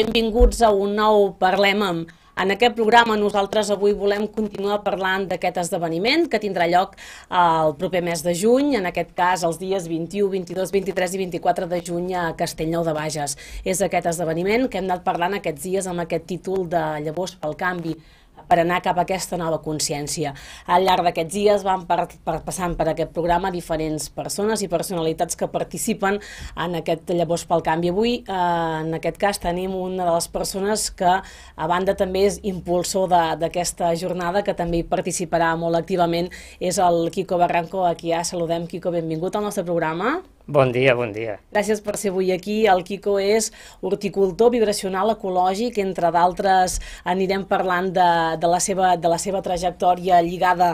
Benvinguts a un nou Parlem amb. En aquest programa nosaltres avui volem continuar parlant d'aquest esdeveniment que tindrà lloc eh, el proper mes de juny, en aquest cas els dies 21, 22, 23 i 24 de juny a Castellnou de Bages. És aquest esdeveniment que hem anat parlant aquests dies amb aquest títol de Llavors pel Canvi per anar cap a aquesta nova consciència. Al llarg d'aquests dies van per, per, passant per aquest programa diferents persones i personalitats que participen en aquest Llavors pel Canvi. Avui, eh, en aquest cas, tenim una de les persones que, a banda, també és impulsor d'aquesta jornada, que també hi participarà molt activament, és el Quico Barranco, a qui ja saludem. Quico, benvingut al nostre programa. Bon dia, bon dia. Gràcies per ser avui aquí. El Quico és horticultor vibracional ecològic, entre d'altres anirem parlant de, de, la seva, de la seva trajectòria lligada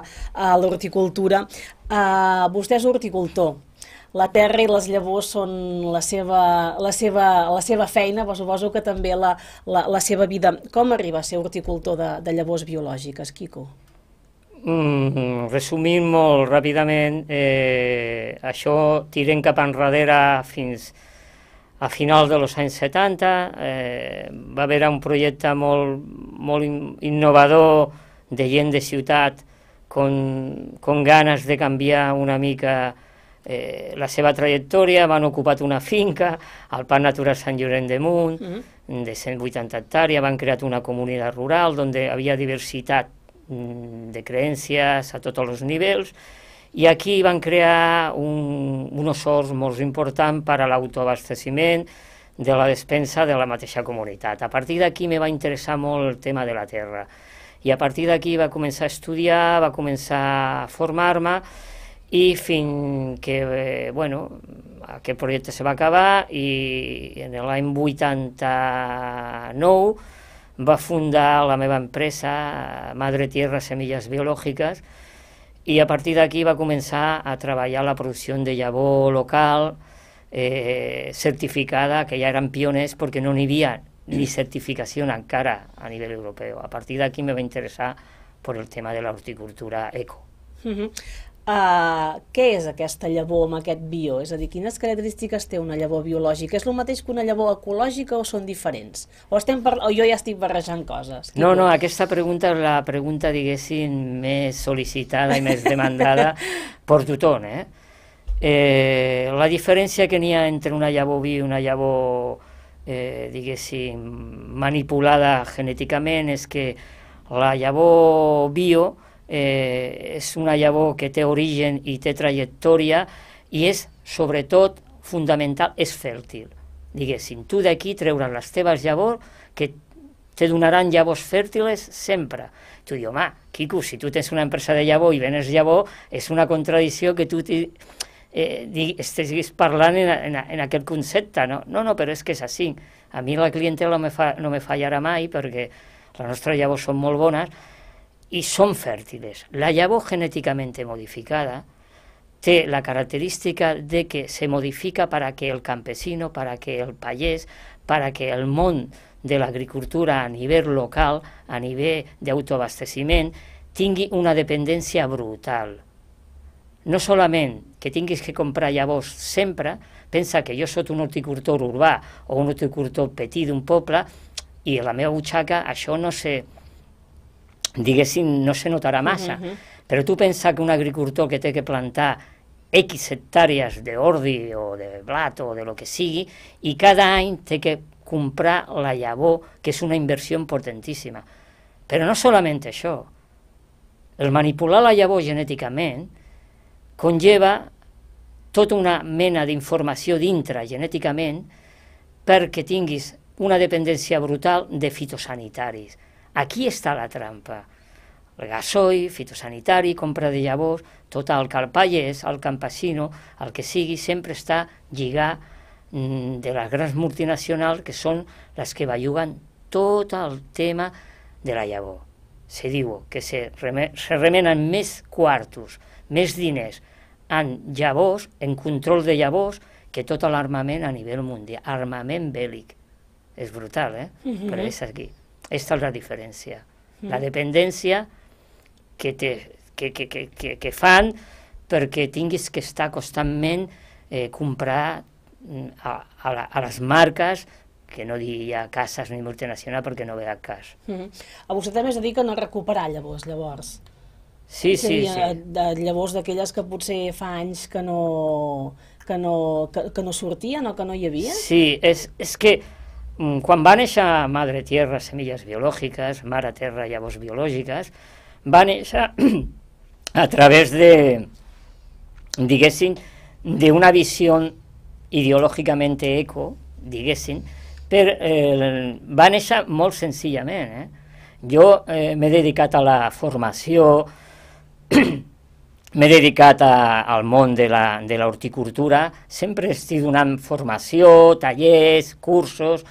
a l'horticultura. Uh, vostè és horticultor, la terra i les llavors són la seva, la seva, la seva feina, però suposo que també la, la, la seva vida. Com arriba a ser horticultor de, de llavors biològiques, Quico? Mm, resumint molt ràpidament, eh, això tirem cap enrere fins a final dels anys 70, eh, va haver un projecte molt, molt innovador de gent de ciutat con, con ganes de canviar una mica eh, la seva trajectòria, van ocupat una finca al Parc Natural Sant Llorenç de Munt, mm -hmm. de 180 hectàrees, van creat una comunitat rural on hi havia diversitat Mm, de creències a tots els nivells, i aquí van crear un, unos horts molt important per a l'autoabasteciment de la despensa de la mateixa comunitat. A partir d'aquí me va interessar molt el tema de la terra. I a partir d'aquí va començar a estudiar, va començar a formar-me i fins que, eh, bueno, aquest projecte se va acabar i en l'any 89 va fundar la meva empresa, Madre Tierra Semillas Biològiques, i a partir d'aquí va començar a treballar la producció de llavor local, eh, certificada, que ja eren pioners perquè no n'hi havia ni certificació encara a nivell europeu. A partir d'aquí me va interessar per el tema de l'horticultura eco. Uh -huh. Uh, què és aquesta llavor amb aquest bio? És a dir, quines característiques té una llavor biològica? És el mateix que una llavor ecològica o són diferents? O, estem per... o jo ja estic barrejant coses? No, no, aquesta pregunta és la pregunta, diguéssim, més sol·licitada i més demandada per tothom, eh? eh? La diferència que n'hi ha entre una llavor bio i una llavor, eh, diguéssim, manipulada genèticament és que la llavor bio eh, és una llavor que té origen i té trajectòria i és, sobretot, fundamental, és fèrtil. Diguéssim, tu d'aquí treuràs les teves llavors que te donaran llavors fèrtiles sempre. Tu dius, home, Quico, si tu tens una empresa de llavor i venes llavor, és una contradicció que tu eh, estiguis parlant en, en, en aquest concepte, no? No, no, però és que és així. A mi la clientela no me, fa, no me fallarà mai perquè les nostres llavors són molt bones, y son fértiles. La llavor genéticamente modificada tiene la característica de que se modifica para que el campesino, para que el payés, para que el món de l'agricultura a nivell local, a nivell d'autoabasteciment, tingui una dependència brutal. No solament que tinguis que comprar llavors sempre, pensa que jo sóc un horticultor urbà o un horticultor petit d'un poble i la meva butxaca això no se... Sé, diguéssim, no se notarà mm-hmm. massa. Uh -huh. Però tu pensa que un agricultor que té que plantar X hectàrees d'ordi o de blat o de lo que sigui, i cada any té que comprar la llavor, que és una inversió potentíssima. Però no solament això. El manipular la llavor genèticament conlleva tota una mena d'informació dintre genèticament perquè tinguis una dependència brutal de fitosanitaris Aquí està la trampa. El gasoil, fitosanitari, compra de llavors, tot el calpallès, el campesino, el que sigui, sempre està lligat mm, de les grans multinacionals que són les que belluguen tot el tema de la llavor. Se diu que se, reme se remenen més quartos, més diners en llavors, en control de llavors, que tot l'armament a nivell mundial, armament bèl·lic. És brutal, eh? Uh mhm. -huh. Però és aquí. Esta es la diferència. Mm. La dependència que, te, que, que, que, que, que fan perquè tinguis que estar constantment eh, comprar mm, a, a, la, a les marques que no diria cases ni multinacional perquè no ve cas. Mm -hmm. A vostè també es dedica a recuperar llavors, llavors. Sí, sí, sí. Eh, de, llavors d'aquelles que potser fa anys que no, que, no, que, que no sortien o que no hi havia? Sí, és, és que Mm, quan va néixer Madre Tierra, Semilles Biològiques, Mare Terra, Llavors Biològiques, va néixer a través de, diguéssim, d'una visió ideològicament eco, diguéssim, per, eh, va néixer molt senzillament. Eh? Jo eh, m'he dedicat a la formació m'he dedicat a, al món de la, de la horticultura, sempre estic donant formació, tallers, cursos,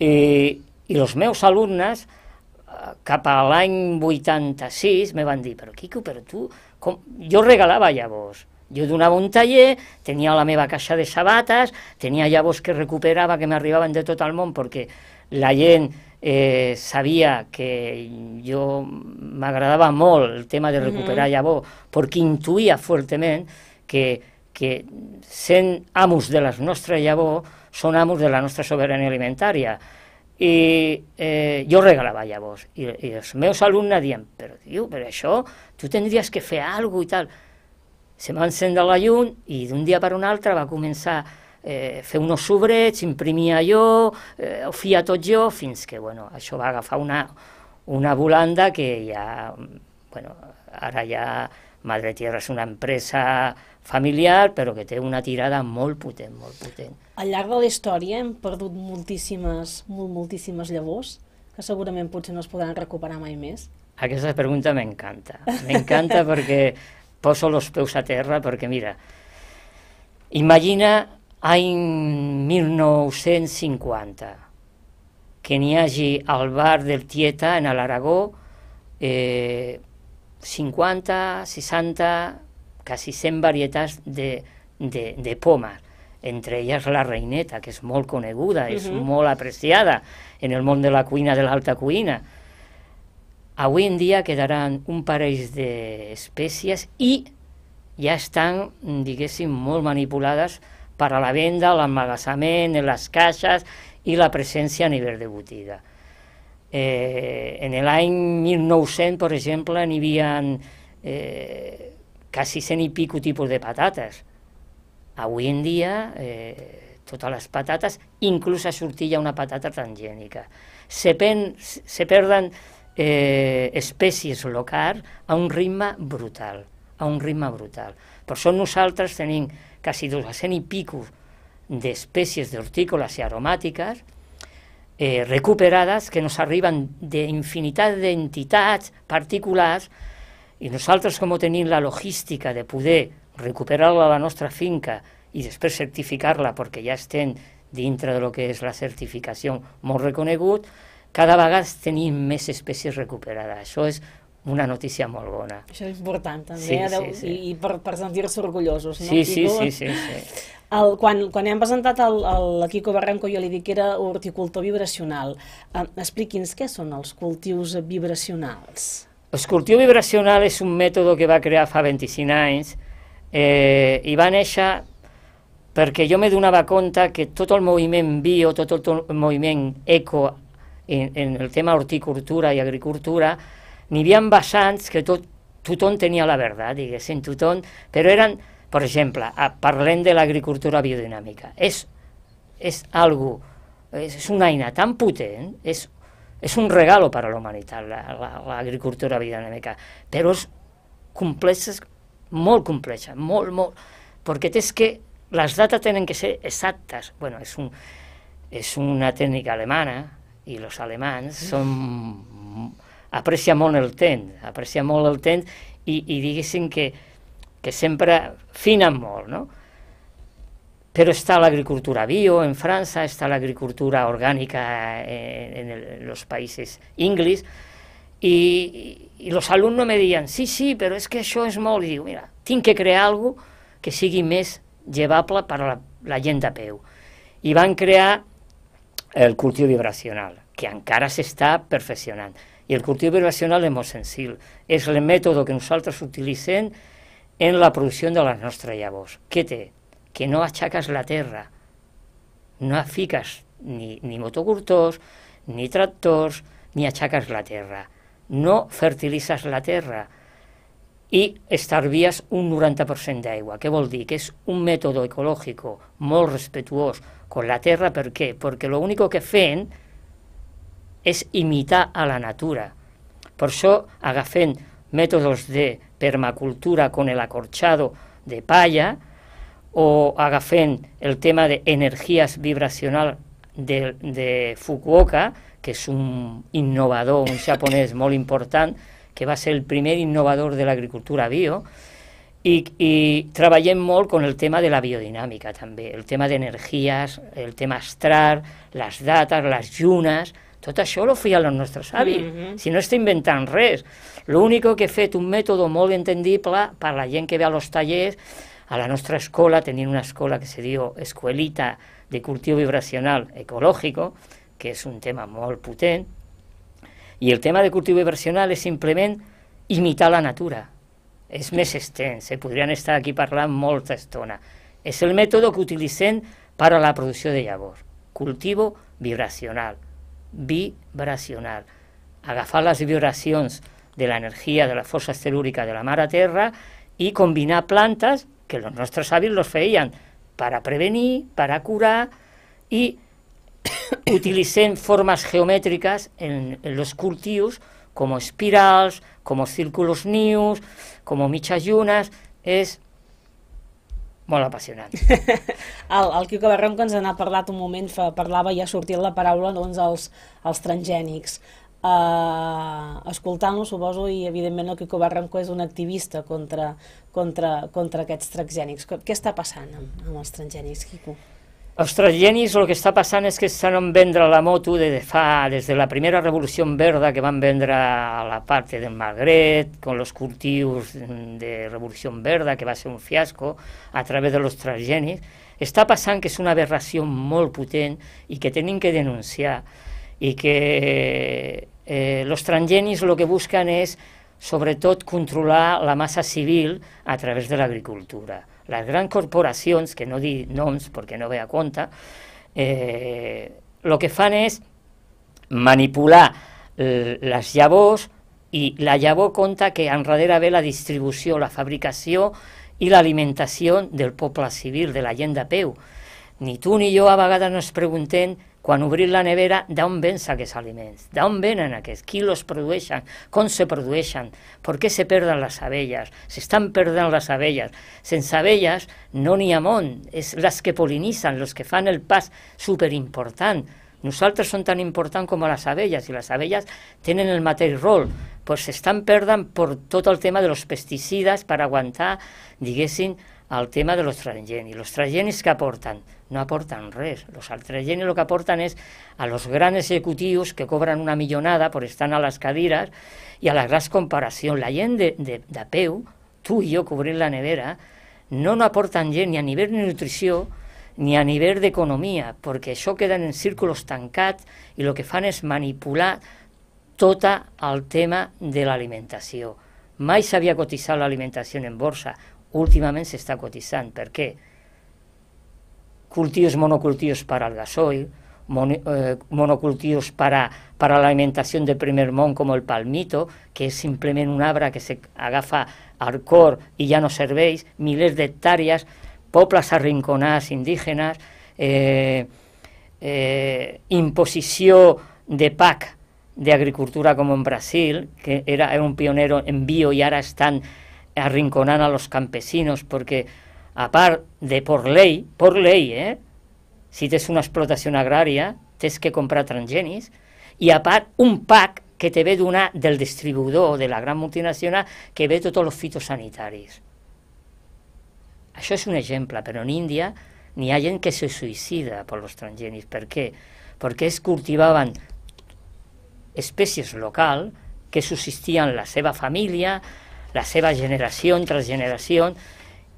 i, i els meus alumnes eh, cap a l'any 86 me van dir, però Quico, però tu... Com... Jo regalava llavors, jo donava un taller, tenia la meva caixa de sabates, tenia llavors que recuperava, que m'arribaven de tot el món, perquè la gent eh, sabia que jo m'agradava molt el tema de recuperar mm -hmm. llavor, perquè intuïa fortament que, que sent amos de la nostra llavor, són amos de la nostra soberania alimentària. I eh, jo regalava llavors, i, i els meus alumnes diuen, però tio, per això tu tindries que fer alguna i tal. Se va encendre la llum i d'un dia per un altre va començar eh, fer unos sobrets, imprimia jo, eh, ho feia tot jo, fins que bueno, això va agafar una, una volanda que ja, bueno, ara ja Madre Tierra és una empresa familiar, però que té una tirada molt potent, molt potent. Al llarg de la història hem perdut moltíssimes, molt, moltíssimes llavors, que segurament potser no es podran recuperar mai més. Aquesta pregunta m'encanta. M'encanta perquè poso els peus a terra, perquè mira, imagina any 1950, que n'hi hagi al bar del Tieta, en l'Aragó, eh, 50, 60, quasi 100 varietats de, de, de pomes entre elles la reineta, que és molt coneguda, és uh mhm. -huh. molt apreciada en el món de la cuina, de l'alta cuina. Avui en dia quedaran un parell d'espècies i ja estan, diguéssim, molt manipulades para la venda, el les caixes i la presència a nivell de botiga. Eh, en el 1900, per exemple, n'hi havia eh, quasi 100 i pico tipus de patates. Avui en dia, eh, totes les patates, inclús a sortir ja una patata transgènica. Se, pen, se perden eh, espècies locals a un ritme brutal, a un ritme brutal. Per això nosaltres tenim quasi 200 i pico d'espècies d'hortícoles i aromàtiques eh, recuperades que ens arriben d'infinitat d'entitats particulars i nosaltres com tenim la logística de poder recuperar-la a la nostra finca i després certificar-la perquè ja estem dintre de lo que és la certificació molt reconegut, cada vegada tenim més espècies recuperades. Això és una notícia molt bona. Això és important, també, sí, adeu, eh, sí, sí. i, per, per sentir-se orgullosos. No? Sí, sí, sí, sí, sí. El, quan, quan hem presentat el, el Quico Barranco jo li dic que era horticultor vibracional. Eh, Expliqui'ns què són els cultius vibracionals. El cultiu vibracional és un mètode que va crear fa 25 anys eh, i va néixer perquè jo me donava compte que tot el moviment bio, tot el, tot el moviment eco en, en el tema horticultura i agricultura, n'hi havia vessants que tot, tothom tenia la veritat, diguéssim, tothom, però eren, per exemple, a, parlem de l'agricultura biodinàmica, és, és algo, és, és una eina tan potent, és, és un regalo per a l'humanitat, l'agricultura la, la, biodinàmica, però és és molt complexa, molt, molt, perquè tens que les dates tenen que ser exactes, bueno, és un, és una tècnica alemana, i els alemans mm. són aprecia molt el temps, aprecia molt el temps i, i diguéssim que, que sempre fina molt, no? Però està l'agricultura bio en França, està l'agricultura orgànica eh, en, en, els països inglis, i, i els alumnes me diuen, sí, sí, però és que això és molt... I diu, mira, tinc que crear alguna que sigui més llevable per a la, la gent de peu. I van crear el cultiu vibracional, que encara s'està perfeccionant. I el cultiu vibracional és molt senzill. És el mètode que nosaltres utilitzem en la producció de les nostres llavors. Què té? Que no aixeques la terra, no fiques ni, ni motocurtors, ni tractors, ni aixeques la terra. No fertilitzes la terra i estalvies un 90% d'aigua. Què vol dir? Que és un mètode ecològic molt respetuós con la terra. Per què? Perquè l'únic que fem és imitar a la natura. Per això agafant mètodes de permacultura con el acorchado de palla o agafant el tema de energies vibracional de, de Fukuoka, que és un innovador, un japonès molt important, que va ser el primer innovador de l'agricultura bio, i, i treballem molt con el tema de la biodinàmica també, el tema d'energies, el tema astral, les dates, les llunes, tot això ho feien els nostres avis, mm -hmm. si no estic inventant res. L'únic que he fet un mètode molt entendible per la gent que ve a los tallers, a la nostra escola, tenim una escola que se diu Escuelita de Cultiu Vibracional Ecológico, que és un tema molt potent, i el tema de cultiu vibracional és simplement imitar la natura. És més extens, eh? podrien estar aquí parlant molta estona. És el mètode que utilitzem per a la producció de llavors. Cultivo vibracional. vibracional. Agafar las vibraciones de la energía de la Fuerza celúrica de la a tierra y combinar plantas que los nuestros avis los feían para prevenir, para curar y utilicen formas geométricas en, los cultivos como espirals, como círculos nius, como michayunas, es molt apassionant. el, el Quico Barrón, que ens n'ha parlat un moment, fa, parlava i ha sortit la paraula doncs, els, els transgènics. Uh, escoltant-lo, suposo, i evidentment el Quico Barranco és un activista contra, contra, contra aquests transgènics. Què està passant amb, amb els transgènics, Quico? transgenis el que està passant és que estan vendre la moto de, de fa, des de la primera revolució verda que van vendre a la part del Magret, con los cultius de revolució verda, que va ser un fiasco, a través de los transgènics, està passant que és una aberració molt potent i que tenim que denunciar i que eh, los el que busquen és sobretot controlar la massa civil a través de l'agricultura les grans corporacions, que no dic noms perquè no ve a compte, eh, que fan és manipular les llavors i la llavor compta que enrere ve la distribució, la fabricació i l'alimentació del poble civil, de la gent de peu. Ni tu ni jo a vegades no ens preguntem quan obrim la nevera, d'on vens aquests aliments? D'on venen aquests? Qui els produeixen? Com se produeixen? Per què se perden les abelles? S'estan perdent les abelles. Sense abelles no n'hi ha món. És les que polinitzen, els que fan el pas superimportant. Nosaltres són tan importants com les abelles i les abelles tenen el mateix rol, Pues s'estan perdent per tot el tema dels pesticides per aguantar, diguéssim, el tema de los transgènics, els transgènics que aporten no aportan res. Los altrayenes lo que aportan es a los grandes ejecutivos que cobran una millonada por estar a las cadiras y a la gran comparació. La gente de, de, de peu, tu i jo cubrir la nevera, no, no aportan gen ni a nivell de nutrició ni a nivell d'economia, perquè eso queden en círculos tancats i lo que fan es manipular tota el tema de l'alimentació. Mai s'havia cotitzat l'alimentació en borsa, últimament s'està cotitzant. Per què? cultivos monocultivos para el gasoil, eh, monocultivos para, para la alimentación de primer mon como el palmito, que es simplemente un abra que se agafa al cor y ya no servéis, miles de hectáreas, poplas arrinconadas indígenas, eh, eh, imposición de PAC de agricultura como en Brasil, que era, era un pionero en bio y ahora están arrinconando a los campesinos porque a part de por ley, por ley, eh? si tens una explotació agrària, tens que comprar transgenis, i a part un pack que te ve donar del distribuïdor de la gran multinacional que ve tots els fitosanitaris. Això és un exemple, però en Índia n'hi ha gent que se suïcida per els transgenis. Per què? Perquè es cultivaven espècies local que subsistien la seva família, la seva generació, entre generacions,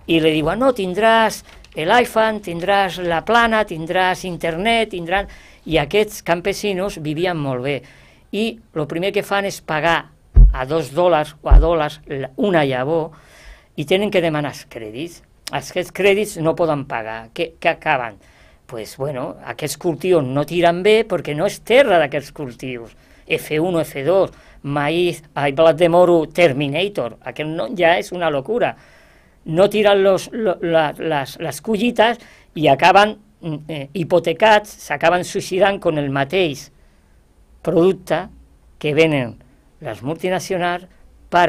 i li diuen, no, tindràs l'iPhone, tindràs la plana, tindràs internet, tindran... I aquests campesinos vivien molt bé. I el primer que fan és pagar a dos dòlars o a dòlars una llavor i tenen que demanar els crèdits. aquests crèdits no poden pagar. Què, què acaben? pues, bueno, aquests cultius no tiren bé perquè no és terra d'aquests cultius. F1, F2, maïs, ai, blat de moro, Terminator, aquest no, ja és una locura no tiren los, lo, la, les, les collites i acaben mm, eh, hipotecats, s'acaben suïcidant amb el mateix producte que venen les multinacionals per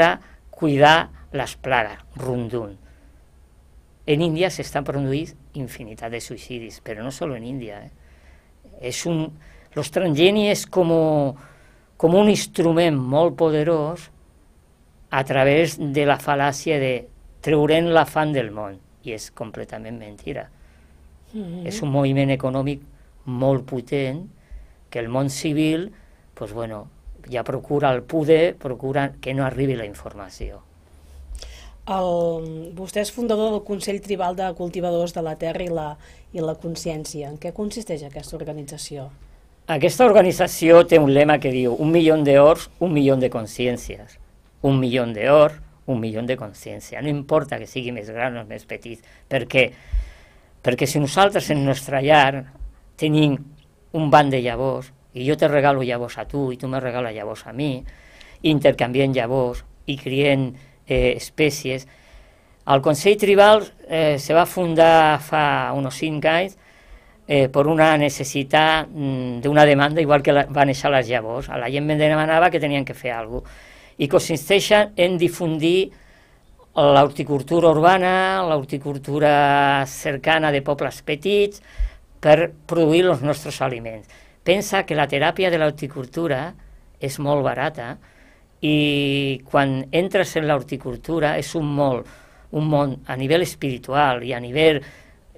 cuidar les plagues, rundun. En Índia s'estan produint infinitat de suïcidis, però no solo en Índia. Eh? És un, los és com, com un instrument molt poderós a través de la fal·làcia de treurem la fan del món. I és completament mentira. Mm -hmm. És un moviment econòmic molt potent que el món civil pues bueno, ja procura el poder, procura que no arribi la informació. El, vostè és fundador del Consell Tribal de Cultivadors de la Terra i la, i la Consciència. En què consisteix aquesta organització? Aquesta organització té un lema que diu un milió d'ors, un milió de consciències. Un milió d'ors, un millón de consciència. No importa que sigui més gran o més petit, perquè, perquè si nosaltres en nostra llar tenim un banc de llavors, i jo te regalo llavors a tu i tu me regales llavors a mi, intercanviem llavors i criem eh, espècies. El Consell Tribal eh, se va fundar fa uns 5 anys eh, per una necessitat mm, d'una demanda, igual que la, va néixer les llavors. A la gent me demanava que tenien que fer alguna cosa i consisteixen en difundir l'horticultura urbana, l'horticultura cercana de pobles petits, per produir els nostres aliments. Pensa que la teràpia de l'horticultura és molt barata i quan entres en l'horticultura és un molt, un món a nivell espiritual i a nivell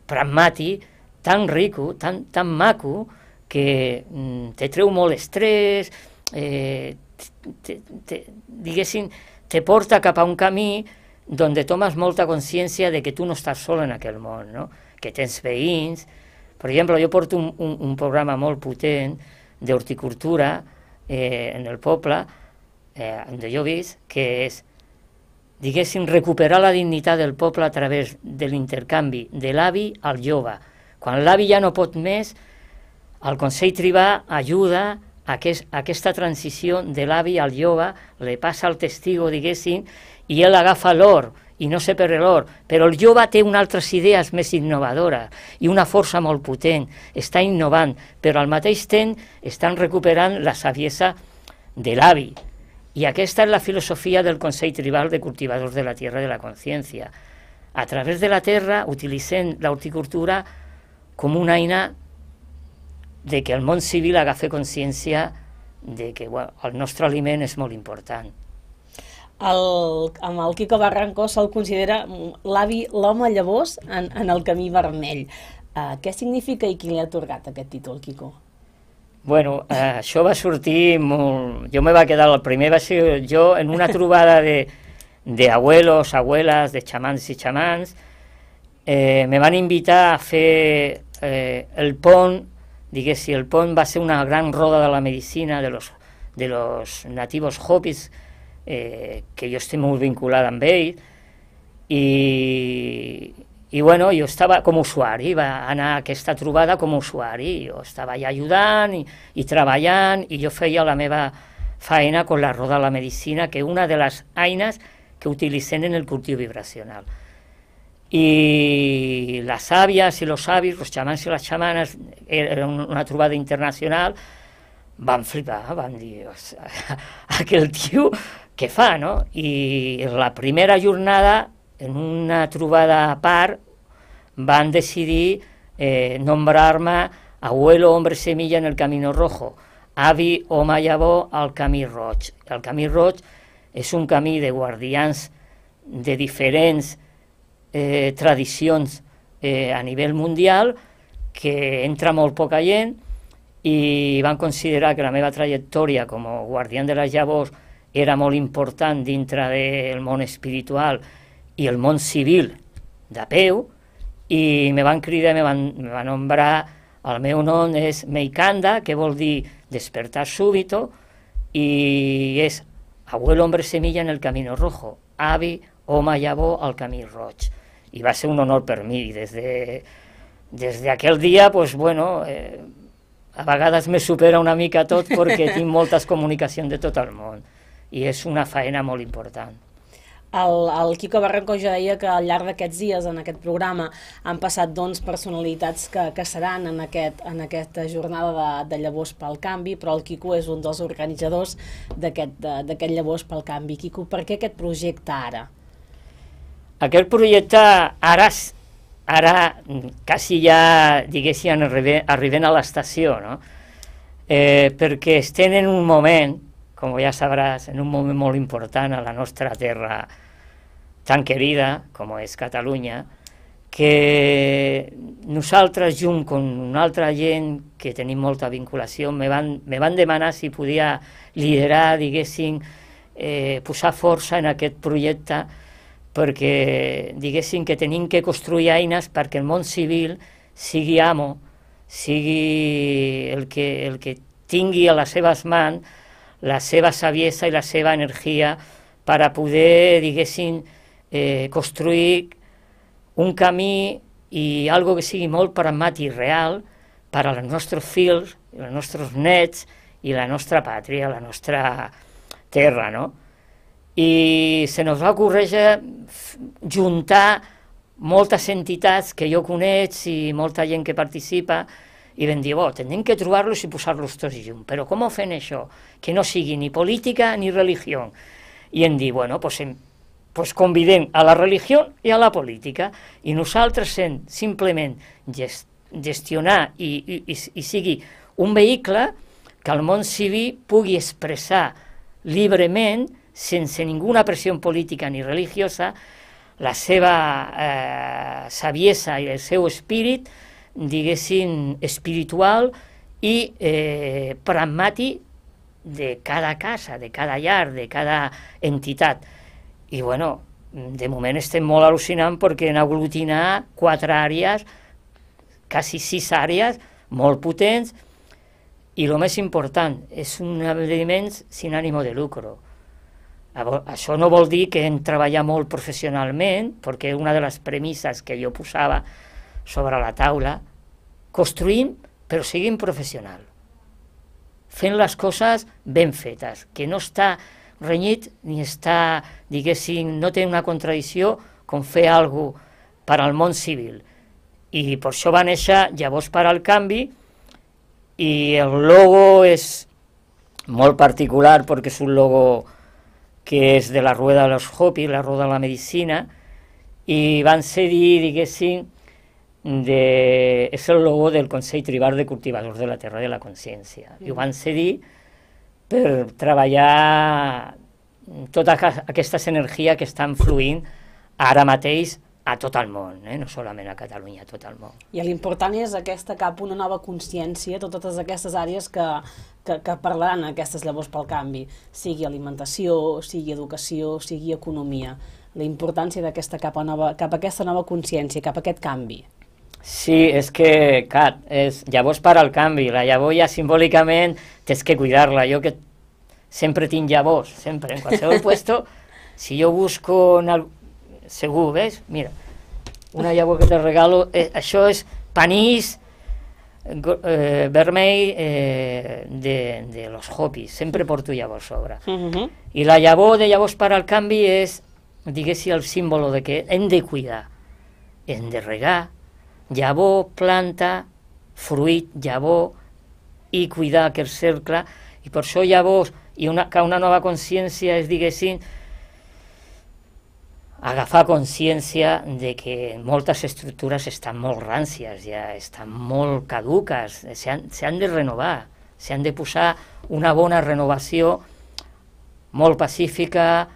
pragmàtic tan rico, tan, tan maco, que mm, te treu molt estrès, eh, te, te, diguéssim, te porta cap a un camí on tomes molta consciència de que tu no estàs sol en aquell món, no? que tens veïns. Per exemple, jo porto un, un, un programa molt potent d'horticultura eh, en el poble, eh, on jo visc, que és, diguéssim, recuperar la dignitat del poble a través de l'intercanvi de l'avi al jove. Quan l'avi ja no pot més, el Consell Tribà ajuda que aquesta transición del avi al yoba... le pasa al testigo, diguéssim, ...y él agafa l'or y no se per pero però el yoba tiene unes altres idees més ...y i una fuerza molt potent, está innovant, ...pero al mateix temps están recuperant la saviesa del avi... I aquesta es la filosofía del consejo Tribal de cultivadores de la Tierra de la conciencia... A través de la tierra utilicen la horticultura como una haina. de que el món civil agafi consciència de que bueno, el nostre aliment és molt important. El, amb el Quico Barranco se'l considera l'avi l'home llavors en, en el camí vermell. Uh, què significa i qui li ha atorgat aquest títol, Quico? Bueno, eh, això va sortir molt... Jo me va quedar, el primer va ser jo en una trobada de, de abuelos, abuelas, de xamans i xamans, eh, me van invitar a fer eh, el pont digués, si el pont va ser una gran roda de la medicina de los, de los nativos hopis, eh, que jo estic molt vinculada amb ell, i, i bueno, jo estava com a usuari, va anar a aquesta trobada com a usuari, jo estava allà ajudant i, i treballant, i jo feia la meva feina con la roda de la medicina, que una de les eines que utilitzen en el cultiu vibracional. Y las sabias y los sabios, los chamanes y las chamanas, er, era una trubada internacional, van flipa, van dios aquel tío, ¿qué fa, no? Y la primera jornada, en una trubada a par van decidir eh, abuelo, hombre, semilla en el camino rojo, avi, o al camí Roche. El camí roig es un camí de guardians de diferentes eh, tradicions eh, a nivell mundial que entra molt poca gent i van considerar que la meva trajectòria com a guardià de les llavors era molt important dintre del món espiritual i el món civil de peu i me van cridar, me van, me van nombrar, el meu nom és Meikanda, que vol dir despertar súbito, i és abuelo hombre semilla en el camino rojo, avi home llavor al camí roig i va ser un honor per mi. I des de, des d'aquell dia, pues, bueno, eh, a vegades me supera una mica tot perquè tinc moltes comunicacions de tot el món i és una faena molt important. El, el Quico Barranco ja deia que al llarg d'aquests dies en aquest programa han passat doncs, personalitats que, que seran en, aquest, en aquesta jornada de, de Llavors pel Canvi, però el Quico és un dels organitzadors d'aquest Llavors pel Canvi. Quico, per què aquest projecte ara? Aquest projecte ara, ara quasi ja, diguéssim, arribem, arribem a l'estació, no? Eh, perquè estem en un moment, com ja sabràs, en un moment molt important a la nostra terra tan querida com és Catalunya, que nosaltres, junt amb una altra gent que tenim molta vinculació, me van, me van demanar si podia liderar, diguéssim, eh, posar força en aquest projecte perquè diguéssim que tenim que construir eines perquè el món civil sigui amo, sigui el que, el que tingui a les seves mans la seva saviesa i la seva energia per a poder, diguéssim, eh, construir un camí i algo que sigui molt pragmàtic, real, per als nostres fills, els nostres nets i la nostra pàtria, la nostra terra, no? i se nos va ocorrer juntar moltes entitats que jo coneix i molta gent que participa i vam dir, bo, hem que trobar-los i posar-los tots junts, però com ho fem això? Que no sigui ni política ni religió. I hem dit, bueno, pues, pues convidem a la religió i a la política, i nosaltres sent simplement gest, gestionar i, i, i, i sigui un vehicle que el món civil pugui expressar llibrement sense ninguna pressió política ni religiosa, la seva eh, saviesa i el seu espírit, diguéssim, espiritual i eh, pragmàtic de cada casa, de cada llar, de cada entitat. I bueno, de moment estem molt al·lucinant perquè han aglutinat quatre àrees, quasi sis àrees, molt potents, i el més important, és un esdeveniment sin ànimo de lucro. Això no vol dir que hem treballat molt professionalment, perquè una de les premisses que jo posava sobre la taula, construïm però siguin professional, fent les coses ben fetes, que no està renyit ni està, diguéssim, no té una contradicció com fer alguna cosa per al món civil. I per això va néixer llavors per al canvi i el logo és molt particular perquè és un logo que és de la Rueda de los Hopis, la Rueda de la Medicina, i van cedir, diguéssim, de, és el logo del Consell Tribal de Cultivadors de la Terra de la Consciència. Mm. I ho van cedir per treballar totes aquestes energies que estan fluint ara mateix a tot el món, eh? no solament a Catalunya, a tot el món. I l'important és aquesta cap una nova consciència totes aquestes àrees que, que, que parlaran aquestes llavors pel canvi, sigui alimentació, sigui educació, sigui economia, la importància d'aquesta capa nova, cap a aquesta nova consciència, cap a aquest canvi. Sí, és que, Cat, és llavors per al canvi, la llavor ja simbòlicament tens que cuidar-la, jo que sempre tinc llavors, sempre, en qualsevol puesto, si jo busco en el, segur, ves? Mira, una llavor que te regalo, eh, això és panís eh, vermell eh, de, de los hopis, sempre porto llavors sobre. Uh mhm. -huh. I la llavor de llavors per al canvi és, diguéssim, el símbol de que hem de cuidar, hem de regar, llavor, planta, fruit, llavor, i cuidar aquest cercle, i per això llavors, i una, que una nova consciència és, diguéssim, agafar consciència de que moltes estructures estan molt ràncies, ja estan molt caduques, s'han de renovar, s'han de posar una bona renovació molt pacífica,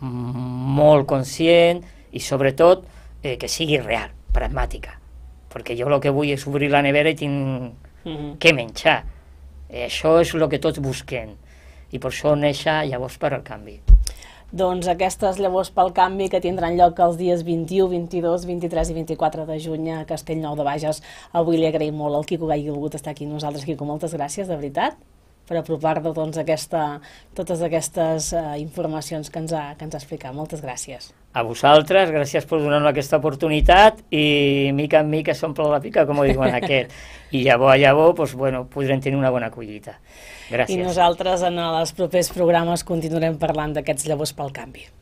molt conscient i sobretot eh, que sigui real, pragmàtica. Perquè jo el que vull és obrir la nevera i tinc mm -hmm. que menjar. Eh, això és el que tots busquem. I per això néixer llavors per al canvi doncs, aquestes llavors pel canvi que tindran lloc els dies 21, 22, 23 i 24 de juny a Castellnou de Bages. Avui li agraïm molt al Quico que hagi volgut estar aquí nosaltres. Quico, moltes gràcies, de veritat per apropar-te doncs, aquesta, totes aquestes eh, informacions que ens, ha, que ens ha explicat. Moltes gràcies. A vosaltres, gràcies per donar-nos aquesta oportunitat i mica en mica s'omple la pica, com ho diuen aquest. I llavor a llavor doncs, bueno, podrem tenir una bona collita. Gràcies. I nosaltres en els propers programes continuarem parlant d'aquests llavors pel canvi.